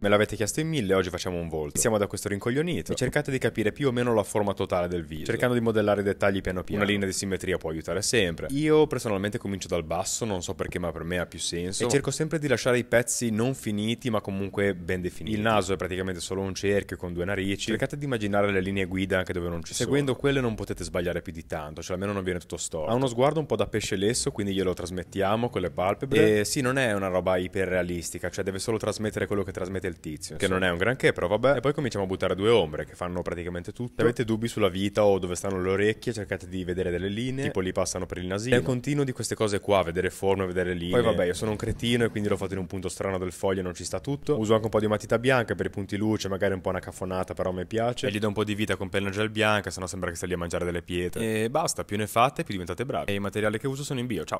Me l'avete chiesto in mille, oggi facciamo un volto. Iniziamo da questo rincoglionito e cercate di capire più o meno la forma totale del viso, cercando di modellare i dettagli piano piano. Una linea di simmetria può aiutare sempre. Io personalmente comincio dal basso, non so perché, ma per me ha più senso. E cerco sempre di lasciare i pezzi non finiti, ma comunque ben definiti. Il naso è praticamente solo un cerchio con due narici. Cercate di immaginare le linee guida anche dove non ci Seguendo sono. Seguendo quelle non potete sbagliare più di tanto, cioè almeno non viene tutto storto. Ha uno sguardo un po' da pesce lesso, quindi glielo trasmettiamo con le palpebre. E sì, non è una roba iperrealistica, cioè deve solo trasmettere quello che trasmette il tizio. Che non è un granché, però vabbè. E poi cominciamo a buttare due ombre che fanno praticamente tutto. Se avete dubbi sulla vita o dove stanno le orecchie, cercate di vedere delle linee. Tipo lì passano per il nasino. È un continuo di queste cose qua, vedere forme, vedere linee. Poi vabbè, io sono un cretino e quindi l'ho fatto in un punto strano del foglio e non ci sta tutto. Uso anche un po' di matita bianca per i punti luce, magari un po' una caffonata, però mi piace. E gli do un po' di vita con penna gel bianca, sennò sembra che stia lì a mangiare delle pietre. E basta, più ne fate, più diventate bravi. E i materiali che uso sono in bio. Ciao.